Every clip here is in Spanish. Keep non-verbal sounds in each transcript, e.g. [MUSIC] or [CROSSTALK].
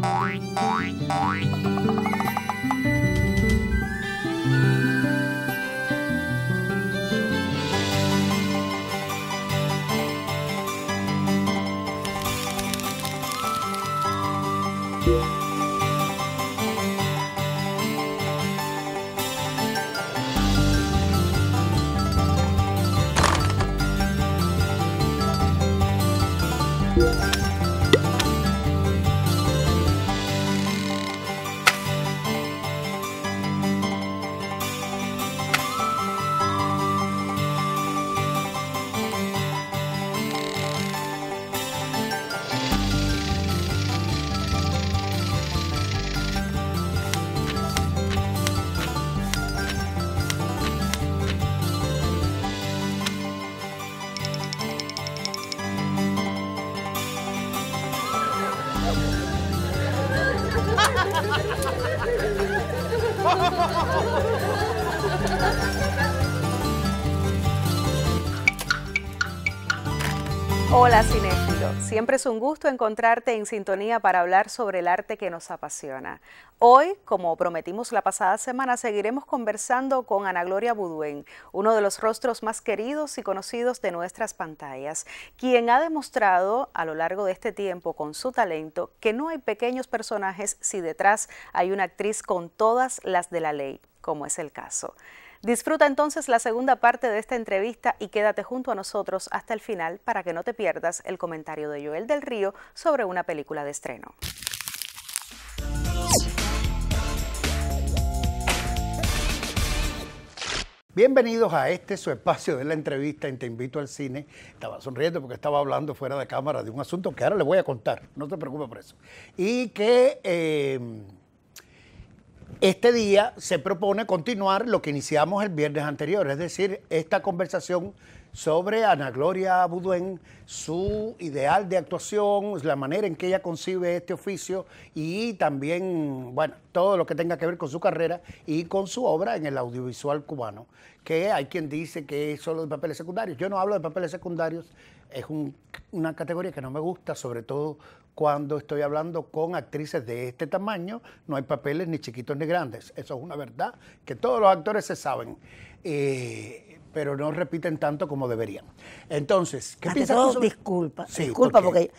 Boing, boing. Siempre es un gusto encontrarte en sintonía para hablar sobre el arte que nos apasiona. Hoy, como prometimos la pasada semana, seguiremos conversando con Ana Gloria Buduén, uno de los rostros más queridos y conocidos de nuestras pantallas, quien ha demostrado a lo largo de este tiempo con su talento que no hay pequeños personajes si detrás hay una actriz con todas las de la ley, como es el caso. Disfruta entonces la segunda parte de esta entrevista y quédate junto a nosotros hasta el final para que no te pierdas el comentario de Joel del Río sobre una película de estreno. Bienvenidos a este su espacio de la entrevista en Te Invito al Cine. Estaba sonriendo porque estaba hablando fuera de cámara de un asunto que ahora le voy a contar, no te preocupes por eso. Y que eh, este día se propone continuar lo que iniciamos el viernes anterior, es decir, esta conversación sobre Ana Gloria Buduén, su ideal de actuación, la manera en que ella concibe este oficio y también, bueno, todo lo que tenga que ver con su carrera y con su obra en el audiovisual cubano, que hay quien dice que es solo de papeles secundarios. Yo no hablo de papeles secundarios, es una categoría que no me gusta, sobre todo cuando estoy hablando con actrices de este tamaño, no hay papeles ni chiquitos ni grandes. Eso es una verdad que todos los actores se saben. Eh, pero no repiten tanto como deberían. Entonces, ¿qué piensas Disculpa, disculpa, porque...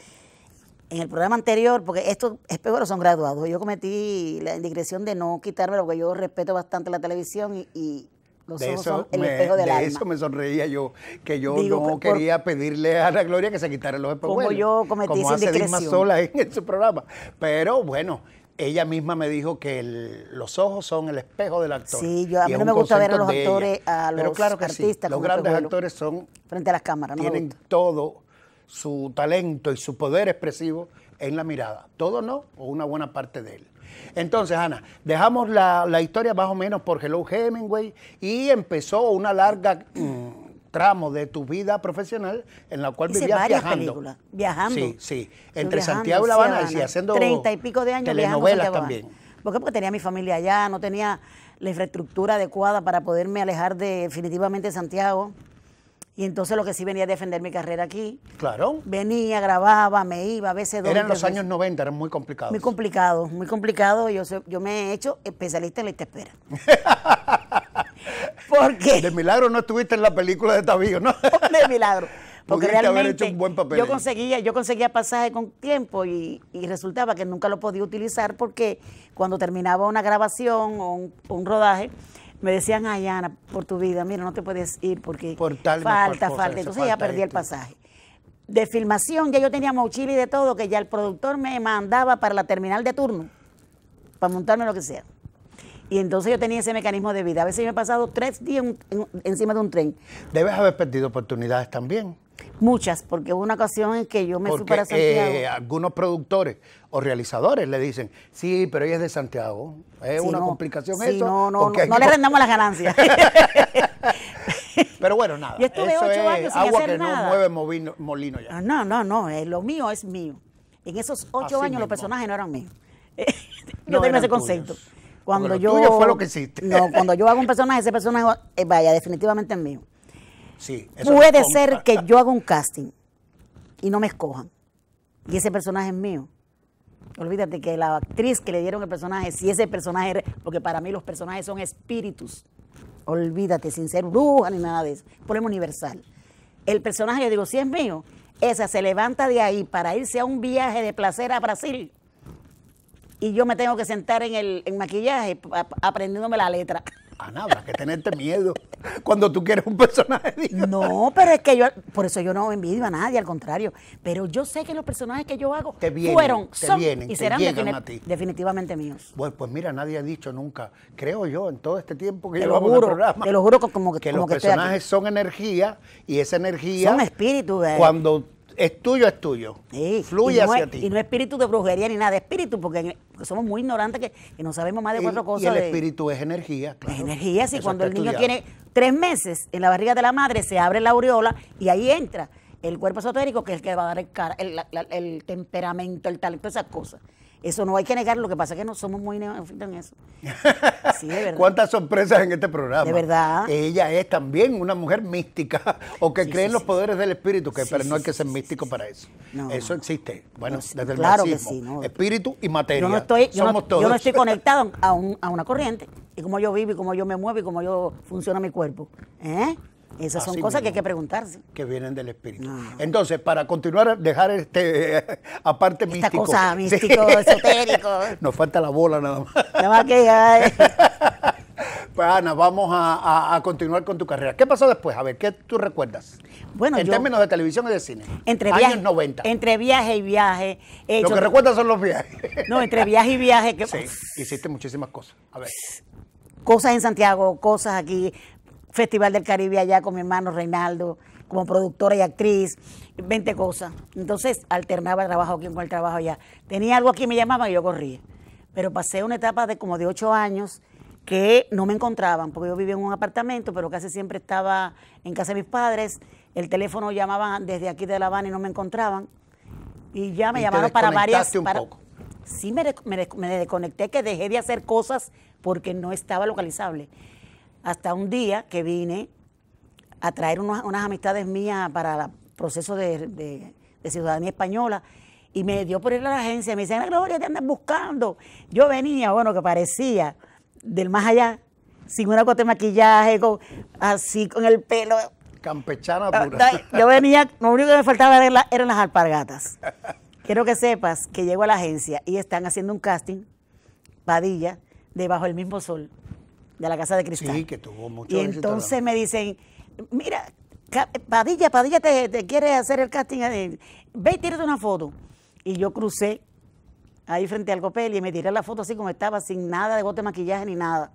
en el programa anterior, porque estos espero son graduados, yo cometí la indigresión de no quitarme, porque yo respeto bastante la televisión y, y de eso me, espejo de eso me sonreía yo, que yo no quería pedirle a la Gloria que se quitara los espejuelos. Como yo cometí como hace Dilma sola en, [LAUGHS] su programa. Pero bueno, ella misma me dijo que los ojos son el espejo del actor. Sí, yo, a mí no me gusta ver a los actores, a los Pero artistas. los grandes actores son... Frente a las cámaras, no Tienen todo su talento y su poder expresivo en la mirada. Todo no, o una buena parte de él. Entonces, Ana, dejamos la, historia más o menos por Hello Hemingway y empezó una larga mm, tramo de tu vida profesional en la cual vivías viajando. viajando. Sí, sí. Entre Santiago y La Habana y haciendo treinta y pico de años telenovelas también. ¿Por qué? Porque tenía mi familia allá, no tenía la infraestructura adecuada para poderme alejar de, definitivamente de Santiago. Y entonces lo que sí venía a defender mi carrera aquí. Claro. Venía, grababa, me iba, a veces dos. Eran los años 90, eran muy complicados. Muy complicado muy complicado Yo, yo me he hecho especialista en la espera. [LAUGHS] Porque. De milagro no estuviste en la película de Tavío, ¿no? [LAUGHS] de milagro. [LAUGHS] Porque realmente yo conseguía, yo conseguía pasaje con tiempo y, resultaba que nunca lo podía utilizar porque cuando terminaba una grabación o un rodaje, me decían, Ayana, por tu vida, mira, no te puedes ir porque falta, falta. Entonces ya perdí el pasaje. De filmación, ya yo tenía mochila y de todo, que ya el productor me mandaba para la terminal de turno, para montarme lo que sea. Y entonces yo tenía ese mecanismo de vida. A veces me he pasado tres días encima de un tren. Debes haber perdido oportunidades también. Muchas, porque hubo una ocasión en que yo me porque, fui para eh, Santiago. Eh, algunos productores o realizadores le dicen, sí, pero ella es de Santiago. Es una complicación eso. No, no, no, no le rendamos las ganancias. [LAUGHS] pero bueno, nada. Y estuve eso es agua que no mueve molino ya. No, no, no, lo mío es mío. En esos ocho años los personajes no eran míos. [LAUGHS] yo tengo ese concepto. Cuando yo, tuyo fue lo que hiciste. No, cuando yo hago un personaje, ese personaje, eh, vaya, definitivamente es mío. Puede ser que yo haga un casting y no me escojan. Y ese personaje es mío. Olvídate que la actriz que le dieron el personaje, si ese personaje, porque para mí los personajes son espíritus. Olvídate, sin ser bruja ni nada de eso. Problema universal. El personaje, yo digo, si es mío, esa se levanta de ahí para irse a un viaje de placer a Brasil. Y yo me tengo que sentar en el maquillaje aprendiéndome la letra. [LAUGHS] Ana, habrá que tenerte miedo cuando tú quieres un personaje. No, pero es que yo, por eso yo no envidio a nadie, al contrario. Pero yo sé que los personajes que yo hago fueron, son y serán definitivamente míos. Pues, pues mira, nadie ha dicho nunca, creo yo, en todo este tiempo que yo llevamos juro, programa. Te lo juro como que, que los personajes son energía y esa energía. Son espíritu. ¿verdad? Cuando es tuyo, es tuyo. Fluye hacia ti. Y no espíritu de brujería ni nada, de espíritu, porque, somos muy ignorantes que, no sabemos más de cuatro cosas. Y el espíritu es energía, claro. Es energía, sí. cuando el niño tiene tres meses en la barriga de la madre, se abre la aureola y ahí entra el cuerpo esotérico, que es el que va a dar el, el temperamento, el talento, esas cosas. Eso no hay que negar, lo que pasa es que no somos muy en eso. [LAUGHS] ¿Cuántas sorpresas en este programa? De verdad. Ella es también una mujer mística [LAUGHS] o que cree en los poderes del espíritu, que pero no hay que ser místico para eso. eso existe. Bueno, desde el marxismo, que espíritu y materia. Yo no estoy, conectado a, una corriente. Y cómo yo vivo, y cómo yo me muevo, y cómo yo funciona mi cuerpo. ¿Eh? Esas son cosas que hay que preguntarse. Que vienen del espíritu. Ah. Entonces, para continuar, dejar este [LAUGHS] aparte Esta cosa místico, [LAUGHS] esotérico. Nos falta la bola nada más. Nada más que ya. [LAUGHS] Pues Ana, vamos a, continuar con tu carrera. ¿Qué pasó después? A ver, ¿qué tú recuerdas? Bueno, en términos de televisión y de cine. Entre años 90. Entre viaje y viaje. Lo que recuerdas son los viajes. No, entre viaje y viaje. Que, sí, hiciste muchísimas cosas. A ver. Cosas en Santiago, cosas aquí. Festival del Caribe allá con mi hermano Reinaldo, como productora y actriz, 20 cosas. Entonces alternaba el trabajo aquí con el trabajo allá. Tenía algo aquí, me llamaban y yo corría. Pero pasé una etapa de como de ocho años que no me encontraban, porque yo vivía en un apartamento, pero casi siempre estaba en casa de mis padres. El teléfono llamaban desde aquí de La Habana y no me encontraban. Y ya me llamaron para varias. Un Sí, me desconecté, que dejé de hacer cosas porque no estaba localizable. Hasta un día que vine a traer unas amistades mías para el proceso de, ciudadanía española y me dio por ir a la agencia. Me dicen, Gloria, te andas buscando. Yo venía, bueno, que parecía del más allá, sin una cuota de maquillaje, así con el pelo. Campechana pura. Ah, yo [LAUGHS] venía, lo único que me faltaba era las alpargatas. Quiero que sepas que llego a la agencia y están haciendo un casting, Padilla, debajo del mismo sol de la Casa de Cristal. Sí, que tuvo Y entonces me dicen, mira, Padilla, Padilla te, quiere hacer el casting, eh, ve y tírate una foto. Y yo crucé ahí frente al copel y me tiré la foto así como estaba, sin nada de bote de maquillaje ni nada.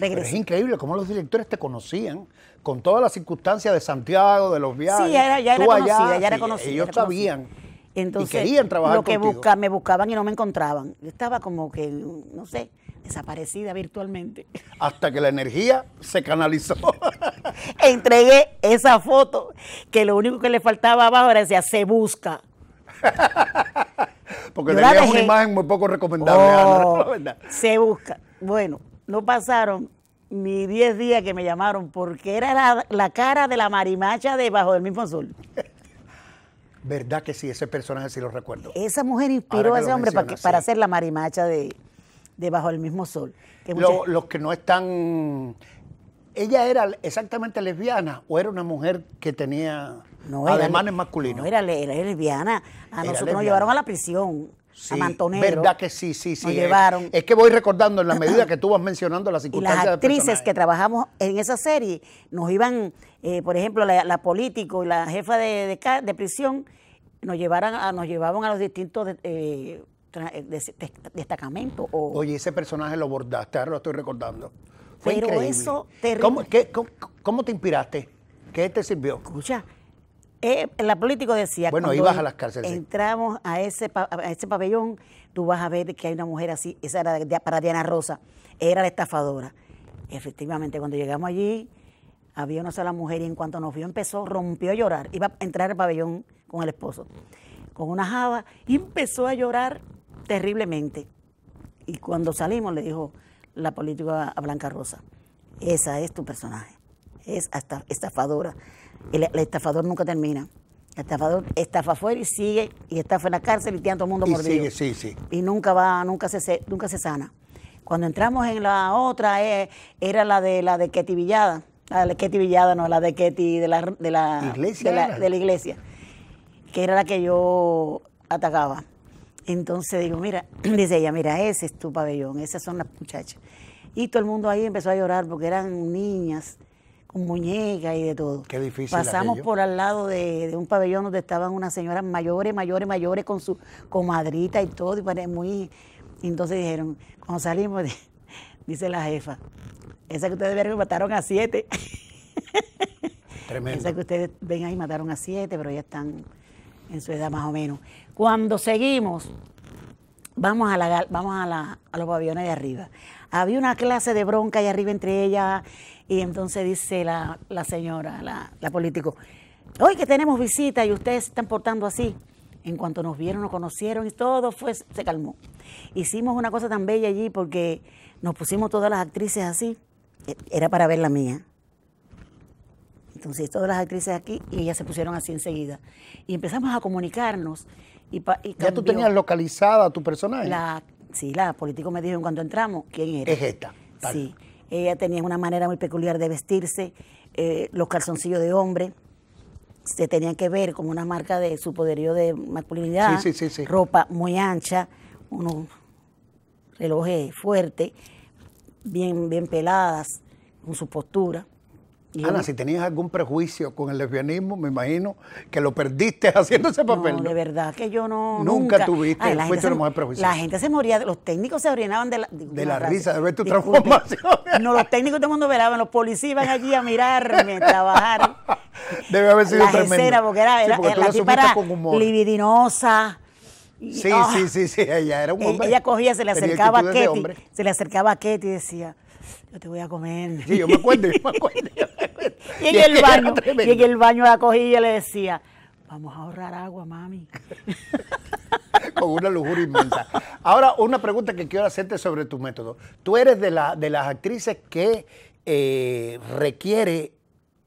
Pero es increíble cómo los directores te conocían, con todas las circunstancias de Santiago, de los viajes. era, Ellos sabían. Entonces, y querían trabajar lo que me buscaban y no me encontraban. Yo estaba como que, no sé, desaparecida virtualmente. Hasta que la energía se canalizó. [LAUGHS] Entregué esa foto que lo único que le faltaba abajo era decía, se busca. [LAUGHS] Porque tenía una imagen muy poco recomendable. Oh, [LAUGHS] se busca. Bueno, no pasaron ni 10 días que me llamaron porque era la, cara de la marimacha debajo del mismo azul. ¿Verdad que sí? Ese personaje sí lo recuerdo. Esa mujer inspiró a ese hombre para, para hacer la marimacha de, debajo del mismo sol. los, que no están... ¿Ella era exactamente lesbiana o era una mujer que tenía no, era, masculinos? No, era, lesbiana. A nosotros nos llevaron a la prisión. a Mantonero. ¿Verdad que sí, sí, sí? llevaron. Es que voy recordando en la [COUGHS] medida que tú vas mencionando las circunstancias. las actrices que trabajamos en esa serie nos iban, eh, por ejemplo, la, la, político y la jefa de, prisión nos llevaran a, nos llevaban a los distintos eh, eh, destacamento. O... Oye, ese personaje lo bordaste, ahora lo estoy recordando. Pero eso te... ¿Cómo, qué, te inspiraste? ¿Qué te sirvió? Escucha, eh, la política decía... Bueno, ibas a las cárceles. Entramos a ese, a ese pabellón, tú vas a ver que hay una mujer así, esa era para Diana Rosa, era la estafadora. Efectivamente, cuando llegamos allí, había una sola mujer y en cuanto nos vio empezó, rompió a llorar. Iba a entrar al pabellón con el esposo, con una java, y empezó a llorar terriblemente. Y cuando salimos le dijo la política a Blanca Rosa, esa es tu personaje, es hasta estafadora. El, el estafador nunca termina. El estafador estafa afuera y sigue, y estafa en la cárcel y tiene a todo el mundo y mordido. Sigue, Y nunca va, nunca se, nunca se sana. Cuando entramos en la otra, eh, era la de la de Ketty Villada. La de Ketty Villada, no, la de Ketty la, de la iglesia. Que era la que yo atacaba. Entonces digo, mira, [CLEARS THROAT] dice ella, mira, ese es tu pabellón, esas son las muchachas. Y todo el mundo ahí empezó a llorar porque eran niñas con muñecas y de todo. Qué difícil. Pasamos por al lado de, un pabellón donde estaban unas señoras mayores, mayores, mayores con su comadrita y todo, y muy. entonces dijeron, cuando salimos, [LAUGHS] dice la jefa, esa que ustedes vieron mataron a siete. [LAUGHS] Tremendo. Esa que ustedes ven ahí mataron a siete, pero ya están en su edad más o menos. Cuando seguimos, vamos a, la, vamos a, los pabellones de arriba. Había una clase de bronca allá arriba entre ellas y entonces dice la, señora, la, la político, hoy que tenemos visita y ustedes se están portando así. En cuanto nos vieron, nos conocieron y todo fue, se calmó. Hicimos una cosa tan bella allí porque nos pusimos todas las actrices así. E, era para ver la mía. Entonces, todas las actrices aquí, y ellas se pusieron así enseguida. Y empezamos a comunicarnos. Y, ¿Ya tú tenías localizada tu personaje? La, sí, la político me dijo en cuando entramos quién era. Es esta. Sí. Ella tenía una manera muy peculiar de vestirse, eh, los calzoncillos de hombre se tenían que ver como una marca de su poderío de masculinidad, ropa muy ancha, unos relojes fuertes, bien, bien peladas, con su postura. Ana, si tenías algún prejuicio con el lesbianismo, me imagino que lo perdiste [LAUGHS] haciendo ese papel. No, de verdad que yo no. Nunca, tuviste Ay, el la mujer La gente se moría, los técnicos se orinaban de la, de la risa, de ver tu transformación. No, los técnicos todo el mundo velaban, los policías iban allí a mirarme, trabajar. Debe haber sido la tremendo. porque era, sí, porque era la libidinosa. Sí, ah. sí, sí, sí, ella era un eh, hombre. Ella cogía, se le acercaba a Ketty, se le acercaba a Ketty y decía, yo te voy a comer. Sí, yo me acuerdo, me Y, en el [LAUGHS] baño, y la cogí y le decía, vamos a ahorrar agua, mami. [LAUGHS] Con una lujuria inmensa. Ahora, una pregunta que quiero hacerte sobre tu método. Tú eres de, la, de las actrices que eh, requiere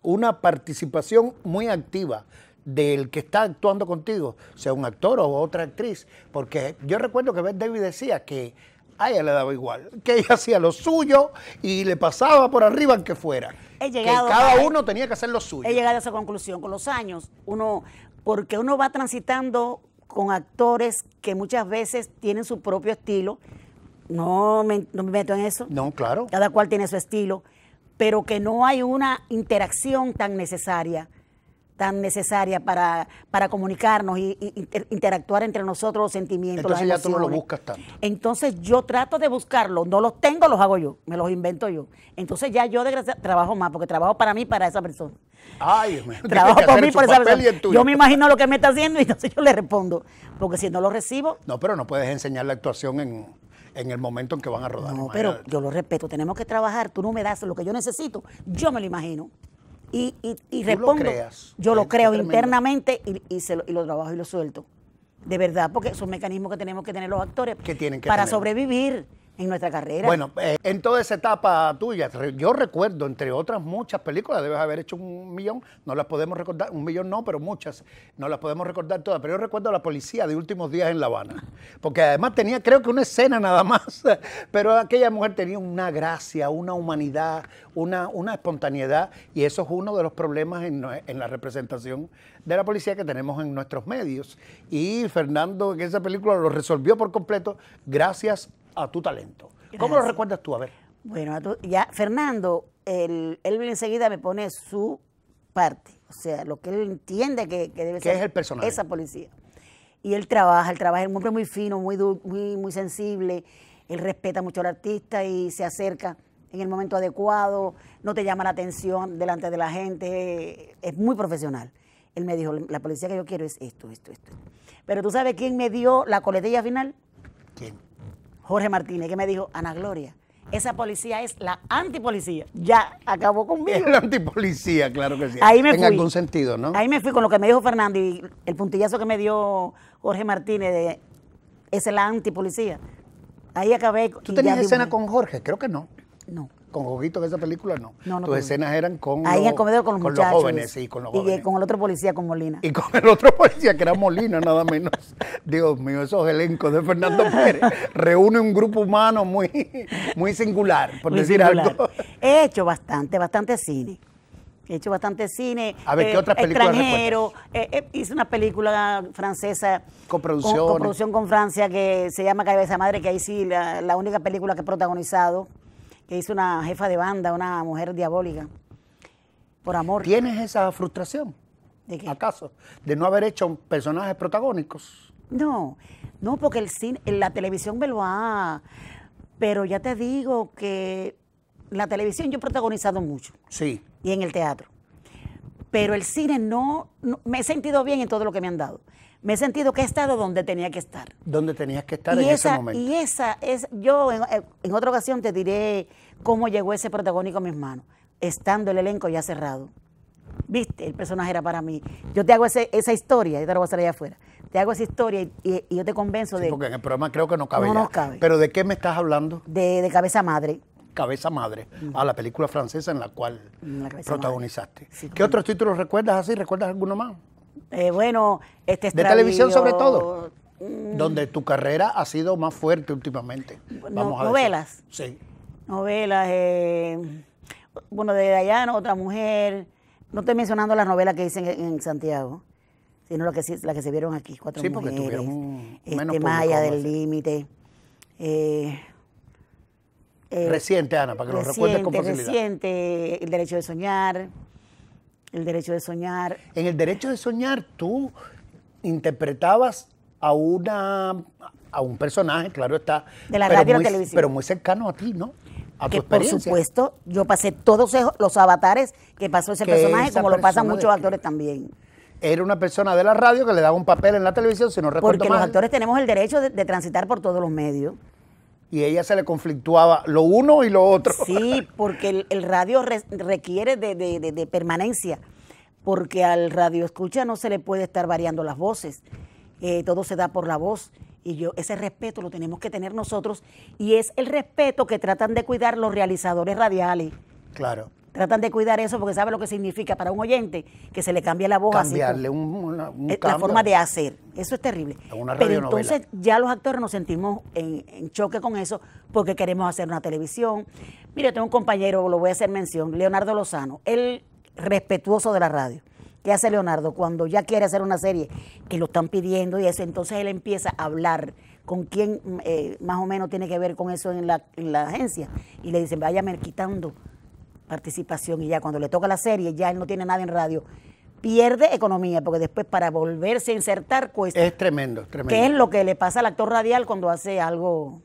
una participación muy activa del que está actuando contigo, sea un actor o otra actriz. Porque yo recuerdo que Beth David decía que a ella le daba igual, que ella hacía lo suyo y le pasaba por arriba en que fuera. llegado, que cada uno tenía que hacer lo suyo. He llegado a esa conclusión con los años. Uno, porque uno va transitando con actores que muchas veces tienen su propio estilo. no me meto en eso. No, claro. Cada cual tiene su estilo, pero que no hay una interacción tan necesaria tan necesaria para, comunicarnos e interactuar entre nosotros los sentimientos. Entonces ya tú no lo buscas tanto. Entonces yo trato de buscarlo. no los tengo, los hago yo, me los invento yo. Entonces ya yo de trabajo más, porque trabajo para mí, para esa persona. Ay, trabajo por mí, por esa persona. Yo me imagino lo que me está haciendo y entonces yo le respondo, porque si no lo recibo... No, pero no puedes enseñar la actuación en, el momento en que van a rodar. No, pero yo lo respeto, tenemos que trabajar, tú no me das lo que yo necesito, yo me lo imagino y, y, respondo. yo lo creo internamente y, se lo, y lo trabajo y lo suelto. De verdad, porque son mecanismos que tenemos que tener los actores que que para sobrevivir en nuestra carrera. Bueno, eh, en toda esa etapa tuya, yo recuerdo, entre otras muchas películas, debes haber hecho un millón, no las podemos recordar, un millón no, pero muchas, no las podemos recordar todas, pero yo recuerdo a la policía de últimos días en La Habana, porque además tenía creo que una escena nada más, [LAUGHS] pero aquella mujer tenía una gracia, una humanidad, una, una espontaneidad, y eso es uno de los problemas en, la representación de la policía que tenemos en nuestros medios. Y Fernando en esa película lo resolvió por completo gracias a a tu talento. ¿Cómo lo recuerdas tú? A ver. Bueno, ya Fernando, él, enseguida me pone su parte, o sea, lo que él entiende que, debe ser es el personaje? esa policía. Y él trabaja, él trabaja, es un hombre muy fino, muy, muy sensible, él respeta mucho al artista y se acerca en el momento adecuado, no te llama la atención delante de la gente, es muy profesional. Él me dijo, la policía que yo quiero es esto, esto, esto. Pero tú sabes quién me dio la coletilla final? ¿Quién? Jorge Martínez, que me dijo, Ana Gloria, esa policía es la antipolicía. Ya acabó conmigo. es [LAUGHS] La antipolicía, claro que sí. Ahí me en algún sentido, ¿no? Ahí me fui con lo que me dijo Fernando y el puntillazo que me dio Jorge Martínez de es la antipolicía. Ahí acabé. ¿Tú tenías escena con Jorge? Creo que no. No con Jojito en esa película no. no, no Tus escenas eran con, Ahí los, comedor con los, jóvenes, Y con el otro policía, con Molina. Y con el otro policía, que era Molina, nada menos. [LAUGHS] Dios mío, esos elencos de Fernando Pérez reúne un grupo humano muy, muy singular, por decir algo. He hecho bastante, bastante cine. He hecho bastante cine. A ver, ¿qué eh, otras películas Extranjero. Eh, eh, hice una película francesa. Coproducción. Con, con, con Francia que se llama Cabeza Madre, que ahí sí la única película que he protagonizado que hizo una jefa de banda, una mujer diabólica, por amor. ¿Tienes esa frustración? ¿De ¿Acaso? ¿De no haber hecho personajes protagónicos? No, no, porque el cine, la televisión me lo ha... Pero ya te digo que la televisión yo he protagonizado mucho. Sí. Y en el teatro. Pero el cine no, no, me he sentido bien en todo lo que me han dado me he sentido que he estado donde tenía que estar. Donde tenías que estar en ese momento. Y esa es, yo en, otra ocasión te diré cómo llegó ese protagónico a mis manos, estando el elenco ya cerrado. Viste, el personaje era para mí. Yo te hago esa historia, yo te lo voy a hacer allá afuera. Te hago esa historia y, yo te convenzo de. Porque en el programa creo que no cabe. No cabe. Pero ¿de qué me estás hablando? De, Cabeza Madre. Cabeza Madre, a ah, la película francesa en la cual protagonizaste. ¿Qué otros títulos recuerdas así? ¿Recuerdas alguno más? Eh, bueno, este De televisión sobre todo, mm. donde tu carrera ha sido más fuerte últimamente. novelas. Sí. Novelas, eh, bueno, de Dayano, otra mujer. No estoy mencionando las novelas que dicen en Santiago, sino las que, las que se vieron aquí, cuatro sí, Porque tuvieron este, Maya del Límite. Eh, reciente, Ana, para que reciente, lo recuerdes con Reciente, el derecho de soñar. El derecho de soñar. En el derecho de soñar tú interpretabas a una a un personaje, claro está, de la radio y la televisión. pero muy cercano a ti, ¿no? A que por supuesto, yo pasé todos los avatares que pasó ese personaje, como lo pasan muchos actores también. Era una persona de la radio que le daba un papel en la televisión, si no recuerdo Porque los actores tenemos el derecho de transitar por todos los medios y ella se le conflictuaba lo uno y lo otro. Sí, porque el, radio requiere de, permanencia, porque al radio escucha no se le puede estar variando las voces, eh, todo se da por la voz. Y yo, ese respeto lo tenemos que tener nosotros y es el respeto que tratan de cuidar los realizadores radiales. Claro. Tratan de cuidar eso porque sabe lo que significa para un oyente que se le cambie la voz. Cambiarle así, eh, La forma de hacer. Eso es terrible. Pero entonces ya los actores nos sentimos en, choque con eso porque queremos hacer una televisión. Mire, tengo un compañero, lo voy a hacer mención, Leonardo Lozano, él respetuoso de la radio. ¿Qué hace Leonardo? Cuando ya quiere hacer una serie que lo están pidiendo y eso, entonces él empieza a hablar con quién eh, más o menos tiene que ver con eso en la, en la agencia. Y le dicen, váyame quitando participación y ya cuando le toca la serie, ya él no tiene nada en radio. Pierde economía porque después para volverse a insertar cuesta. Es tremendo, tremendo. ¿Qué es lo que le pasa al actor radial cuando hace algo?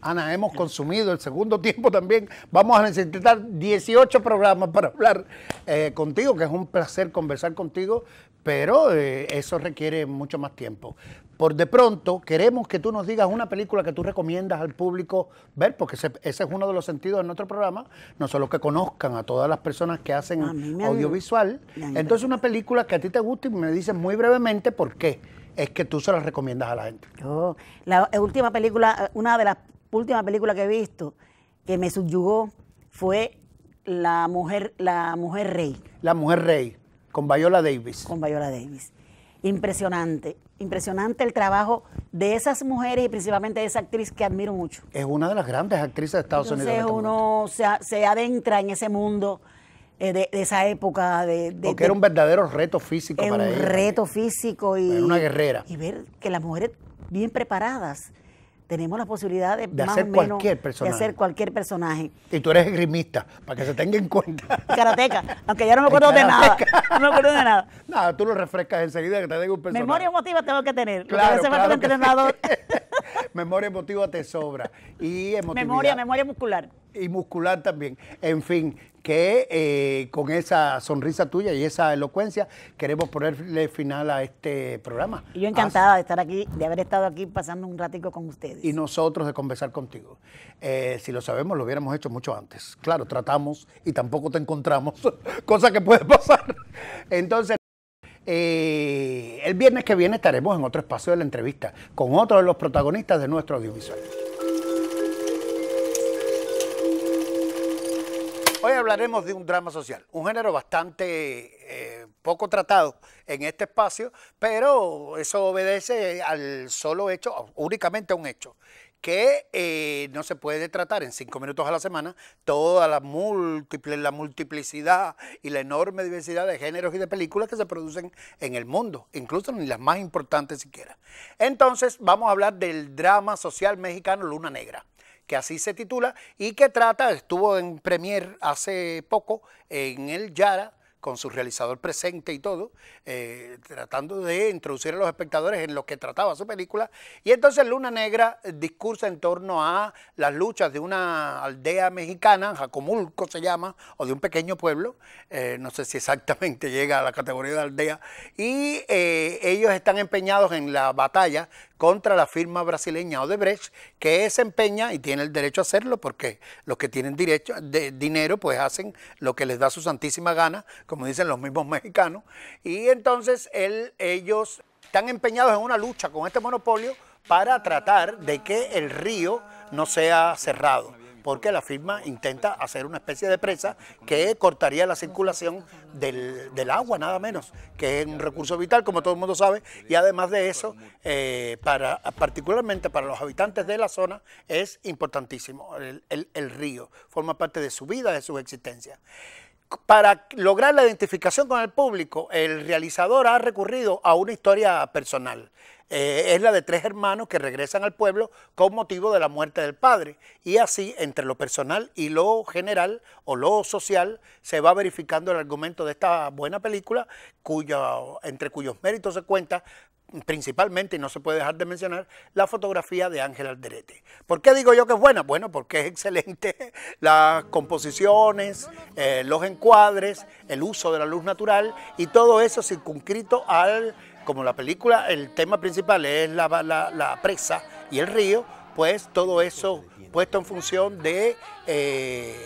Ana, hemos consumido el segundo tiempo también. Vamos a necesitar 18 programas para hablar eh, contigo, que es un placer conversar contigo, pero eh, eso requiere mucho más tiempo. Por de pronto, queremos que tú nos digas una película que tú recomiendas al público ver, porque ese, es uno de los sentidos de nuestro programa, no solo que conozcan a todas las personas que hacen audiovisual. Entonces, una película que a ti te guste y me dices muy brevemente por qué es que tú se las recomiendas a la gente. la última película, una de las últimas películas que he visto que me subyugó fue La Mujer, la mujer Rey. La Mujer Rey. Con Viola Davis. Con Viola Davis. Impresionante, impresionante el trabajo de esas mujeres y principalmente de esa actriz que admiro mucho. Es una de las grandes actrices de Estados Unidos. Este uno se, adentra en ese mundo eh, de, esa época. De, Porque era un verdadero reto físico para ella. Un reto físico y... Era una guerrera. Y ver que las mujeres bien preparadas tenemos la posibilidad de, más hacer o menos, cualquier personaje. De hacer cualquier personaje. Y tú eres grimista, para que se tenga en cuenta. [LAUGHS] Karateca, aunque ya no me acuerdo de nada. No me acuerdo de nada. Nada, tú lo refrescas enseguida que te den un personaje. Memoria emotiva tengo que tener. Claro, entrenador. [LAUGHS] memoria emotiva te sobra. Y [LAUGHS] Memoria, memoria muscular. Y muscular también. En fin, que eh, con esa sonrisa tuya y esa elocuencia queremos ponerle final a este programa. yo encantada de estar aquí, de haber estado aquí pasando un ratico con ustedes. Y nosotros de conversar contigo. Eh, si lo sabemos, lo hubiéramos hecho mucho antes. Claro, tratamos y tampoco te encontramos, [LAUGHS] cosa que puede pasar. Entonces... Eh, el viernes que viene estaremos en otro espacio de la entrevista con otro de los protagonistas de nuestro audiovisual. Hoy hablaremos de un drama social, un género bastante eh, poco tratado en este espacio, pero eso obedece al solo hecho, únicamente a un hecho, que eh, no se puede tratar en cinco minutos a la semana toda la múltiple, la multiplicidad y la enorme diversidad de géneros y de películas que se producen en el mundo, incluso ni las más importantes siquiera. Entonces vamos a hablar del drama social mexicano Luna Negra que así se titula, y que trata, estuvo en premier hace poco en el Yara, con su realizador presente y todo, eh, tratando de introducir a los espectadores en lo que trataba su película. Y entonces Luna Negra eh, discursa en torno a las luchas de una aldea mexicana, Jacomulco se llama, o de un pequeño pueblo, eh, no sé si exactamente [LAUGHS] llega a la categoría de aldea, y ellos están empeñados en la batalla contra la firma brasileña Odebrecht, que se empeña y tiene el derecho a hacerlo porque los que tienen derecho, de, dinero pues hacen lo que les da su santísima gana, como dicen los mismos [LAUGHS] mexicanos. Y entonces él, ellos están empeñados en una lucha con este monopolio para tratar de que el río no sea cerrado porque la firma intenta hacer una especie de presa que cortaría la circulación del, agua, nada menos, que es un recurso vital, como todo el mundo sabe, y además de eso, eh, particularmente para los habitantes de la zona, es importantísimo. El, el río forma parte de su vida, de su existencia para lograr la identificación con el público, el realizador ha recurrido a una historia personal. Eh, es la de tres hermanos que regresan al pueblo con motivo de la muerte del padre. Y así, entre lo personal y lo general o lo social, se va verificando el argumento de esta buena película, cuyo, entre cuyos méritos se cuenta principalmente, y no se puede dejar de mencionar, la fotografía de Ángel Alderete. ¿Por qué digo yo que es buena? Bueno, porque es excelente [LAUGHS] las composiciones, eh, los encuadres, el uso de la luz natural y todo eso circunscrito al como la película, el tema principal es la, presa y el río, pues todo eso puesto en función de eh,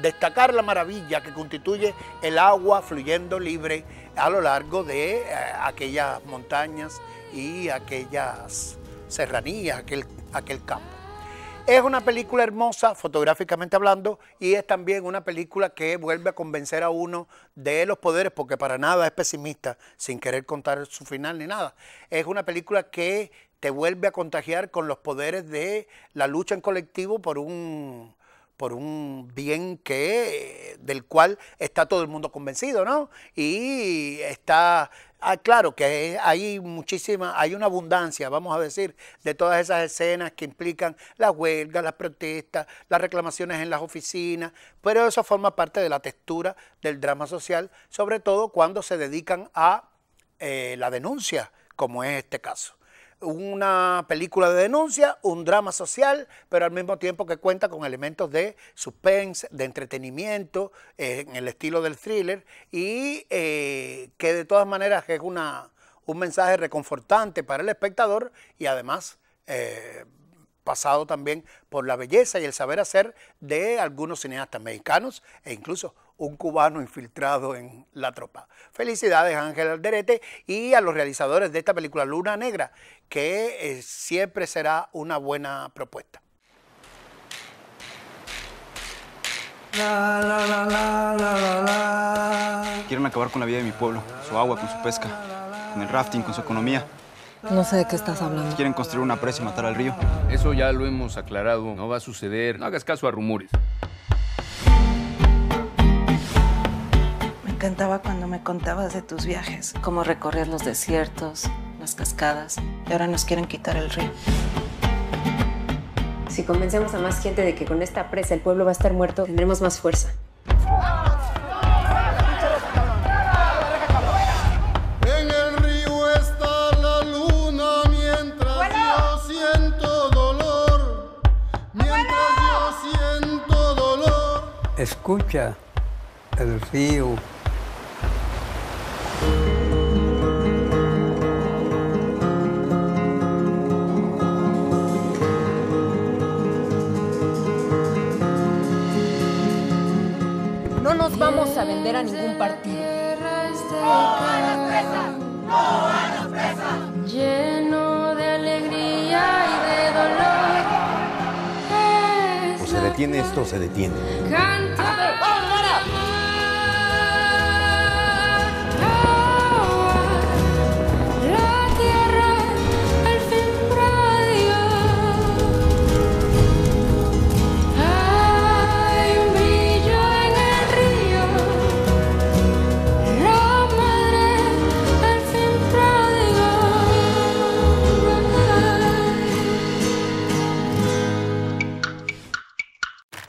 destacar la maravilla que constituye el agua fluyendo libre a lo largo de eh, aquellas montañas y aquellas serranías, aquel, aquel campo. Es una película hermosa, fotográficamente hablando, y es también una película que vuelve a convencer a uno de los poderes, porque para nada es pesimista, sin querer contar su final ni nada. Es una película que te vuelve a contagiar con los poderes de la lucha en colectivo por un por un bien que del cual está todo el mundo convencido, ¿no? Y está ah, claro que hay muchísima, hay una abundancia, vamos a decir, de todas esas escenas que implican las huelgas, las protestas, las reclamaciones en las oficinas, pero eso forma parte de la textura del drama social, sobre todo cuando se dedican a eh, la denuncia, como es este caso una película de denuncia, un drama social, pero al mismo tiempo que cuenta con elementos de suspense, de entretenimiento, eh, en el estilo del thriller, y eh, que de todas maneras es una, un mensaje reconfortante para el espectador y además... Eh, pasado también por la belleza y el saber hacer de algunos cineastas mexicanos e incluso un cubano infiltrado en la tropa. Felicidades Ángel Alderete y a los realizadores de esta película Luna Negra, que eh, siempre será una buena propuesta. Quieren acabar con la vida de mi pueblo, su agua, con su pesca, con el rafting, con su economía. No sé de qué estás hablando. Quieren construir una presa y matar al río. Eso ya lo hemos aclarado. No va a suceder. No hagas caso a rumores. encantaba cuando me contabas de tus viajes, cómo recorrer los desiertos, las cascadas, y ahora nos quieren quitar el río. Si convencemos a más gente de que con esta presa el pueblo va a estar muerto, tendremos más fuerza. En el siento dolor escucha el río No nos vamos a vender a ningún partido. ¡No a las presas! ¡No a las presas! Lleno de alegría y de dolor. O se detiene esto o se detiene.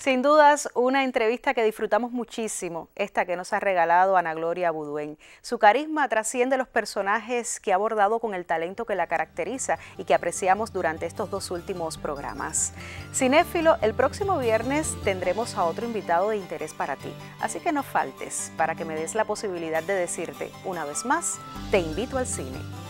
Sin dudas, una entrevista que disfrutamos muchísimo, esta que nos ha regalado Ana Gloria Buduén. Su carisma trasciende los personajes que ha abordado con el talento que la caracteriza y que apreciamos durante estos dos últimos programas. Cinéfilo, el próximo viernes tendremos a otro invitado de interés para ti, así que no faltes para que me des la posibilidad de decirte, una vez más, te invito al cine.